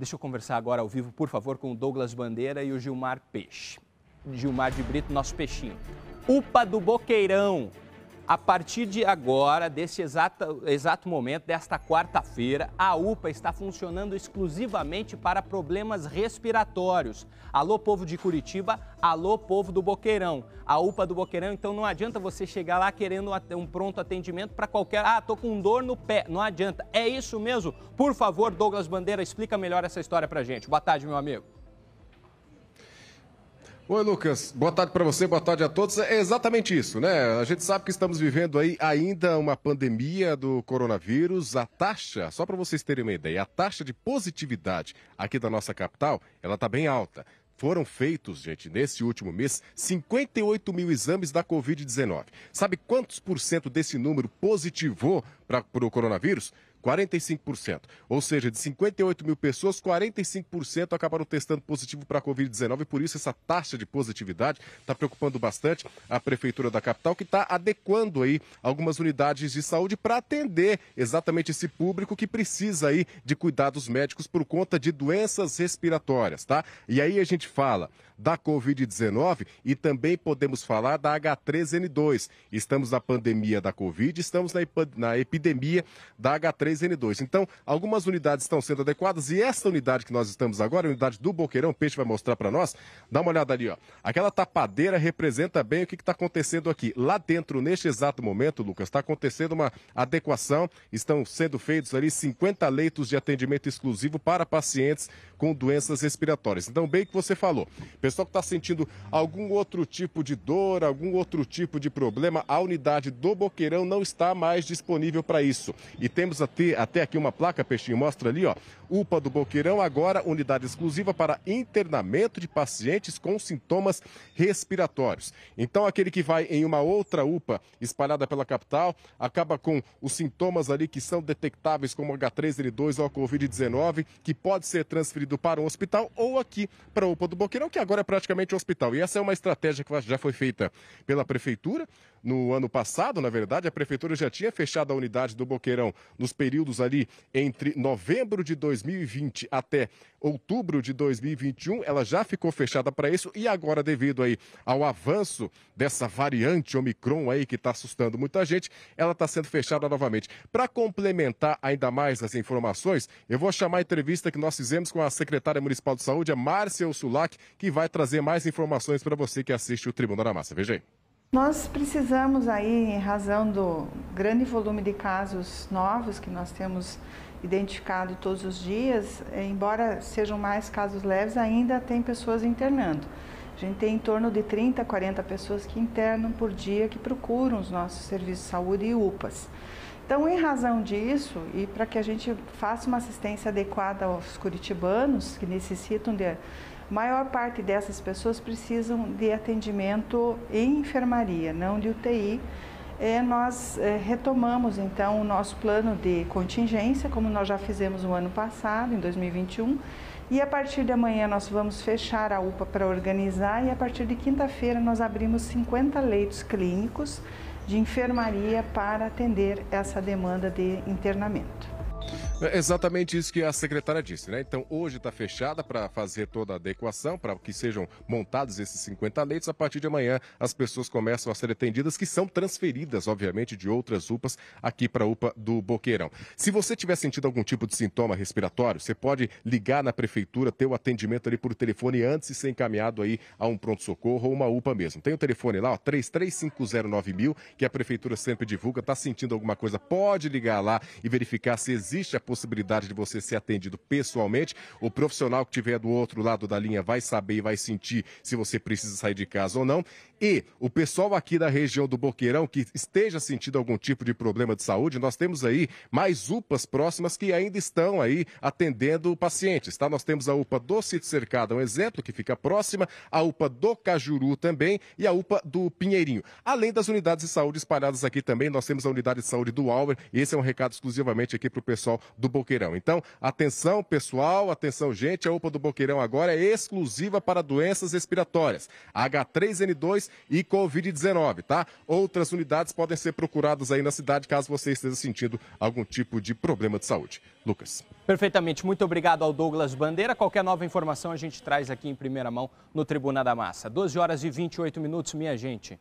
Deixa eu conversar agora ao vivo, por favor, com o Douglas Bandeira e o Gilmar Peixe. Gilmar de Brito, nosso peixinho. UPA do Boqueirão. A partir de agora, desse exato, exato momento, desta quarta-feira, a UPA está funcionando exclusivamente para problemas respiratórios. Alô, povo de Curitiba, alô, povo do Boqueirão. A UPA do Boqueirão, então não adianta você chegar lá querendo um pronto atendimento para qualquer. Ah, tô com dor no pé. Não adianta. É isso mesmo? Por favor, Douglas Bandeira, explica melhor essa história a gente. Boa tarde, meu amigo. Oi, Lucas. Boa tarde para você, boa tarde a todos. É exatamente isso, né? A gente sabe que estamos vivendo aí ainda uma pandemia do coronavírus. A taxa, só para vocês terem uma ideia, a taxa de positividade aqui da nossa capital, ela está bem alta. Foram feitos, gente, nesse último mês, 58 mil exames da Covid-19. Sabe quantos por cento desse número positivou para o coronavírus? 45%. Ou seja, de 58 mil pessoas, 45% acabaram testando positivo para a Covid-19 e por isso essa taxa de positividade está preocupando bastante a Prefeitura da capital, que está adequando aí algumas unidades de saúde para atender exatamente esse público que precisa aí de cuidados médicos por conta de doenças respiratórias, tá? E aí a gente fala da Covid-19 e também podemos falar da H3N2. Estamos na pandemia da Covid, estamos na, na epidemia da H3 n 2 Então, algumas unidades estão sendo adequadas e esta unidade que nós estamos agora, a unidade do Boqueirão, o Peixe vai mostrar para nós. Dá uma olhada ali, ó. Aquela tapadeira representa bem o que está acontecendo aqui. Lá dentro, neste exato momento, Lucas, está acontecendo uma adequação. Estão sendo feitos ali 50 leitos de atendimento exclusivo para pacientes com doenças respiratórias. Então, bem que você falou, pessoal que está sentindo algum outro tipo de dor, algum outro tipo de problema, a unidade do Boqueirão não está mais disponível para isso. E temos até, até aqui uma placa, Peixinho, mostra ali, ó, UPA do Boqueirão, agora unidade exclusiva para internamento de pacientes com sintomas respiratórios. Então, aquele que vai em uma outra UPA espalhada pela capital, acaba com os sintomas ali que são detectáveis como H3N2 ou Covid-19, que pode ser transferido indo para o hospital ou aqui para o UPA do Boqueirão, que agora é praticamente um hospital. E essa é uma estratégia que já foi feita pela Prefeitura no ano passado, na verdade, a prefeitura já tinha fechado a unidade do Boqueirão nos períodos ali entre novembro de 2020 até outubro de 2021. Ela já ficou fechada para isso e agora, devido aí ao avanço dessa variante Omicron aí que está assustando muita gente, ela está sendo fechada novamente. Para complementar ainda mais as informações, eu vou chamar a entrevista que nós fizemos com a secretária municipal de saúde, a Márcia Ossulac, que vai trazer mais informações para você que assiste o Tribunal da Massa. Veja aí. Nós precisamos aí, em razão do grande volume de casos novos que nós temos identificado todos os dias, eh, embora sejam mais casos leves, ainda tem pessoas internando. A gente tem em torno de 30, 40 pessoas que internam por dia que procuram os nossos serviços de saúde e UPAs. Então, em razão disso, e para que a gente faça uma assistência adequada aos curitibanos que necessitam de maior parte dessas pessoas precisam de atendimento em enfermaria, não de UTI. É, nós é, retomamos então o nosso plano de contingência, como nós já fizemos no ano passado, em 2021, e a partir de amanhã nós vamos fechar a UPA para organizar e a partir de quinta-feira nós abrimos 50 leitos clínicos de enfermaria para atender essa demanda de internamento. É exatamente isso que a secretária disse, né? Então, hoje está fechada para fazer toda a adequação, para que sejam montados esses 50 leitos. A partir de amanhã, as pessoas começam a ser atendidas, que são transferidas, obviamente, de outras UPAs aqui para a UPA do Boqueirão. Se você tiver sentido algum tipo de sintoma respiratório, você pode ligar na prefeitura, ter o atendimento ali por telefone antes de ser encaminhado aí a um pronto-socorro ou uma UPA mesmo. Tem o telefone lá, ó, 33509 que a prefeitura sempre divulga. Está sentindo alguma coisa? Pode ligar lá e verificar se existe a possibilidade de você ser atendido pessoalmente. O profissional que estiver do outro lado da linha vai saber e vai sentir se você precisa sair de casa ou não. E o pessoal aqui da região do Boqueirão que esteja sentindo algum tipo de problema de saúde, nós temos aí mais UPAs próximas que ainda estão aí atendendo pacientes, tá? Nós temos a UPA do Sítio Cercado, um exemplo, que fica próxima, a UPA do Cajuru também e a UPA do Pinheirinho. Além das unidades de saúde espalhadas aqui também, nós temos a unidade de saúde do Alver, e esse é um recado exclusivamente aqui para o pessoal do Boqueirão. Então, atenção pessoal, atenção gente, a UPA do Boqueirão agora é exclusiva para doenças respiratórias, H3N2 e Covid-19, tá? Outras unidades podem ser procuradas aí na cidade caso você esteja sentindo algum tipo de problema de saúde. Lucas. Perfeitamente. Muito obrigado ao Douglas Bandeira. Qualquer nova informação a gente traz aqui em primeira mão no Tribuna da Massa. 12 horas e 28 minutos, minha gente.